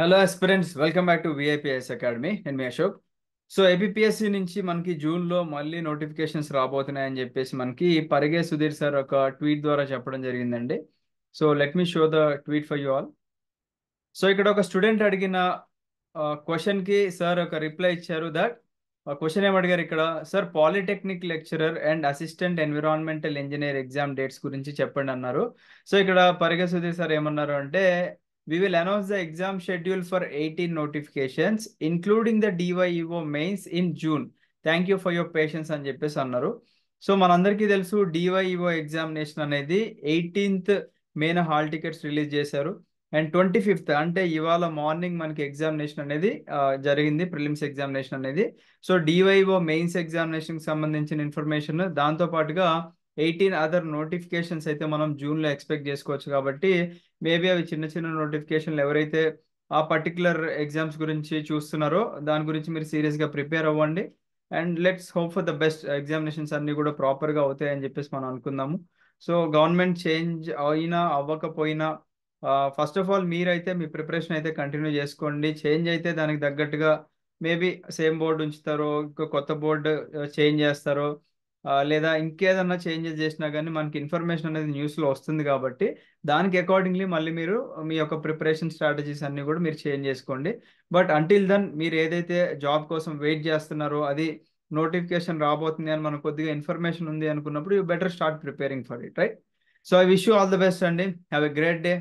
Hello aspirants welcome back to VIPS academy నేను మీ Ashok so ABPSC నుంచి మనకి జూన్లో మళ్ళీ నోటిఫికేషన్స్ రాబోతున్నాయని చెప్పేసి మనకి పరిగే సుధీర్ సార్ ఒక ట్వీట్ ద్వారా చెప్పడం జరిగిందండి so let me show the tweet for you all so ఇక్కడ ఒక స్టూడెంట్ అడిగిన క్వశ్చన్కి సార్ ఒక రిప్లై ఇచ్చారు దట్ క్వశ్చన్ అడిగారు ఇక్కడ sir polytechnic lecturer and assistant environmental engineer exam dates గురించి చెప్పండి అన్నారు సో ఇక్కడ పరిగ సుధీర్ సార్ ఏమన్నారు అంటే we will announce the exam schedule for 18 notifications, including the DYEO mains in June. Thank you for your patience అని చెప్పేసి అన్నారు సో మనందరికీ తెలుసు డివైఈఓ ఎగ్జామినేషన్ e అనేది ఎయిటీన్త్ మేన హాల్ టికెట్స్ రిలీజ్ చేశారు అండ్ ట్వంటీ ఫిఫ్త్ అంటే ఇవాళ మార్నింగ్ మనకి ఎగ్జామినేషన్ అనేది జరిగింది ప్రిలిమ్స్ ఎగ్జామినేషన్ అనేది సో డివైఓ మెయిన్స్ ఎగ్జామినేషన్కి సంబంధించిన ఇన్ఫర్మేషన్ దాంతో పాటుగా ఎయిటీన్ అదర్ నోటిఫికేషన్స్ అయితే మనం జూన్లో ఎక్స్పెక్ట్ చేసుకోవచ్చు కాబట్టి మేబీ అవి చిన్న చిన్న నోటిఫికేషన్లు ఎవరైతే ఆ పర్టికులర్ ఎగ్జామ్స్ గురించి చూస్తున్నారో దాని గురించి మీరు సీరియస్గా ప్రిపేర్ అవ్వండి and let's hope for the best examinations అన్నీ కూడా ప్రాపర్గా అవుతాయని చెప్పేసి మనం అనుకుందాము సో గవర్నమెంట్ చేంజ్ అయినా అవ్వకపోయినా ఫస్ట్ ఆఫ్ ఆల్ మీరైతే మీ ప్రిపరేషన్ అయితే కంటిన్యూ చేసుకోండి చేంజ్ అయితే దానికి తగ్గట్టుగా మేబీ సేమ్ బోర్డు ఉంచుతారో ఇంకో కొత్త బోర్డు చేంజ్ చేస్తారో లేదా ఇంకేదన్నా చేంజెస్ చేసినా కానీ మనకి ఇన్ఫర్మేషన్ అనేది న్యూస్లో వస్తుంది కాబట్టి దానికి అకార్డింగ్లీ మళ్ళీ మీరు మీ యొక్క ప్రిపరేషన్ స్ట్రాటజీస్ అన్నీ కూడా మీరు చేంజ్ చేసుకోండి బట్ అంటిల్ దెన్ మీరు ఏదైతే జాబ్ కోసం వెయిట్ చేస్తున్నారో అది నోటిఫికేషన్ రాబోతుంది అని మనకు కొద్దిగా ఇన్ఫర్మేషన్ ఉంది అనుకున్నప్పుడు you better start preparing for it right so I wish you all the best అండి have a great day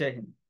Jai Hind